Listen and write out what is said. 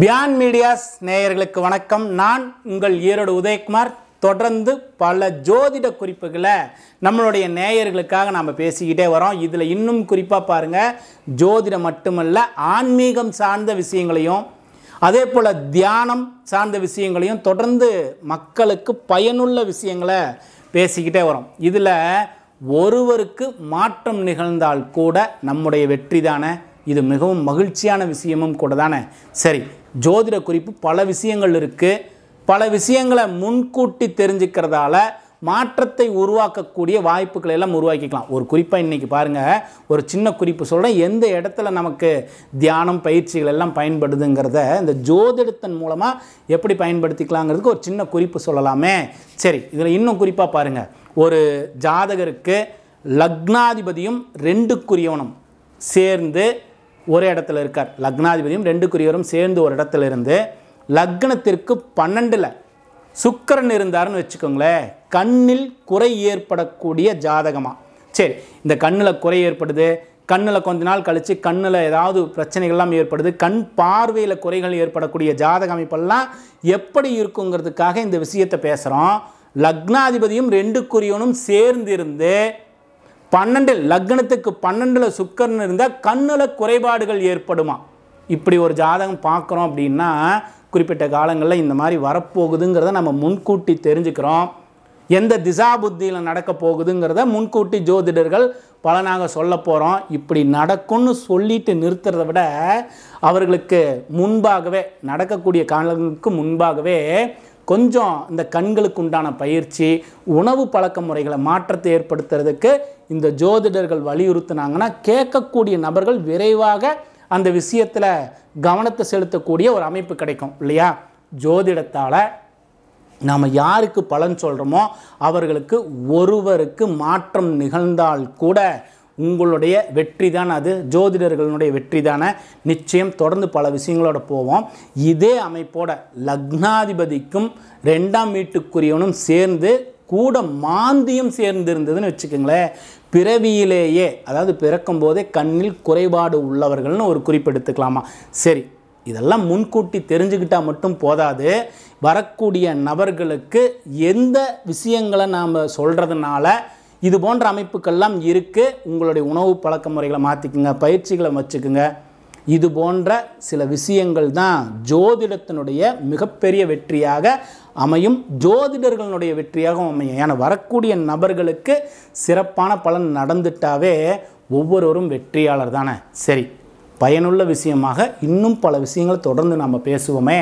பியான் medias நேயர்களுக்கு வணக்கம் நான் உங்கள் ஈரோடு உதயகுமார் தொடர்ந்து பல ஜோதிட குறிப்புகளை நம்மளுடைய நேயர்களுக்காக நாம் பேசிக்கிட்டே வரோம் இதில் இன்னும் குறிப்பாக பாருங்கள் ஜோதிடம் மட்டுமல்ல ஆன்மீகம் சார்ந்த விஷயங்களையும் அதே போல் தியானம் சார்ந்த விஷயங்களையும் தொடர்ந்து மக்களுக்கு பயனுள்ள விஷயங்களை பேசிக்கிட்டே வரோம் இதில் ஒருவருக்கு மாற்றம் நிகழ்ந்தால் கூட நம்முடைய வெற்றி தானே இது மிகவும் மகிழ்ச்சியான விஷயமும் கூட தானே சரி ஜோதிட குறிப்பு பல விஷயங்கள் இருக்குது பல விஷயங்களை முன்கூட்டி தெரிஞ்சுக்கிறதால மாற்றத்தை உருவாக்கக்கூடிய வாய்ப்புகளை எல்லாம் உருவாக்கிக்கலாம் ஒரு குறிப்பாக இன்றைக்கி பாருங்கள் ஒரு சின்ன குறிப்பு சொல்கிறேன் எந்த இடத்துல நமக்கு தியானம் பயிற்சிகள் எல்லாம் பயன்படுதுங்கிறத இந்த ஜோதிடத்தன் மூலமாக எப்படி பயன்படுத்திக்கலாங்கிறதுக்கு ஒரு சின்ன குறிப்பு சொல்லலாமே சரி இதில் இன்னும் குறிப்பாக பாருங்கள் ஒரு ஜாதகருக்கு லக்னாதிபதியும் ரெண்டுக்குரியவனும் சேர்ந்து ஒரு இடத்துல இருக்கார் லக்னாதிபதியும் ரெண்டுக்குரியவரும் சேர்ந்து ஒரு இடத்துல இருந்து லக்னத்திற்கு பன்னெண்டில் சுக்கரன் இருந்தார்னு வச்சுக்கோங்களேன் கண்ணில் குறை ஏற்படக்கூடிய ஜாதகமாக சரி இந்த கண்ணில் குறை ஏற்படுது கண்ணில் கொஞ்ச நாள் கழித்து கண்ணில் ஏதாவது பிரச்சனைகள்லாம் ஏற்படுது கண் பார்வையில் குறைகள் ஏற்படக்கூடிய ஜாதக அமைப்பெல்லாம் எப்படி இருக்குங்கிறதுக்காக இந்த விஷயத்தை பேசுகிறோம் லக்னாதிபதியும் ரெண்டுக்குரியவனும் சேர்ந்திருந்து பன்னெண்டில் லக்னத்துக்கு பன்னெண்டில் சுக்கரன் இருந்தால் கண்ணில் குறைபாடுகள் ஏற்படுமா இப்படி ஒரு ஜாதகம் பார்க்குறோம் அப்படின்னா குறிப்பிட்ட காலங்களில் இந்த மாதிரி வரப்போகுதுங்கிறத நம்ம முன்கூட்டி தெரிஞ்சுக்கிறோம் எந்த திசா புத்தியில் நடக்க போகுதுங்கிறத முன்கூட்டி ஜோதிடர்கள் பலனாக சொல்ல போகிறோம் இப்படி நடக்கும்னு சொல்லிட்டு நிறுத்துறத விட அவர்களுக்கு முன்பாகவே நடக்கக்கூடிய காலங்களுக்கு முன்பாகவே கொஞ்சம் இந்த கண்களுக்கு உண்டான பயிற்சி உணவு பழக்க முறைகளை மாற்றத்தை ஏற்படுத்துறதுக்கு இந்த ஜோதிடர்கள் வலியுறுத்தினாங்கன்னா கேட்கக்கூடிய நபர்கள் விரைவாக அந்த விஷயத்தில் கவனத்தை செலுத்தக்கூடிய ஒரு அமைப்பு கிடைக்கும் இல்லையா ஜோதிடத்தால் நாம் யாருக்கு பலன் சொல்கிறோமோ அவர்களுக்கு ஒருவருக்கு மாற்றம் நிகழ்ந்தால் கூட உங்களுடைய வெற்றி தான் அது ஜோதிடர்களுடைய வெற்றி தானே நிச்சயம் தொடர்ந்து பல விஷயங்களோட போவோம் இதே அமைப்போட லக்னாதிபதிக்கும் ரெண்டாம் வீட்டுக்குரியவனும் சேர்ந்து கூட மாந்தியும் சேர்ந்து இருந்ததுன்னு வச்சுக்கோங்களேன் பிறவியிலேயே அதாவது பிறக்கும் போதே கண்ணில் குறைபாடு உள்ளவர்கள்னு ஒரு குறிப்பெடுத்துக்கலாமா சரி இதெல்லாம் முன்கூட்டி தெரிஞ்சுக்கிட்டால் மட்டும் போதாது வரக்கூடிய நபர்களுக்கு எந்த விஷயங்களை நாம் சொல்கிறதுனால இது போன்ற அமைப்புக்கெல்லாம் இருக்குது உங்களுடைய உணவு பழக்க முறைகளை மாற்றிக்குங்க பயிற்சிகளை வச்சுக்குங்க இது போன்ற சில விஷயங்கள் தான் ஜோதிடத்தினுடைய மிகப்பெரிய வெற்றியாக அமையும் ஜோதிடர்களுடைய வெற்றியாகவும் அமையும் ஏன்னா வரக்கூடிய நபர்களுக்கு சிறப்பான பலன் நடந்துட்டாவே ஒவ்வொருவரும் வெற்றியாளர் தானே சரி பயனுள்ள விஷயமாக இன்னும் பல விஷயங்களை தொடர்ந்து நாம் பேசுவோமே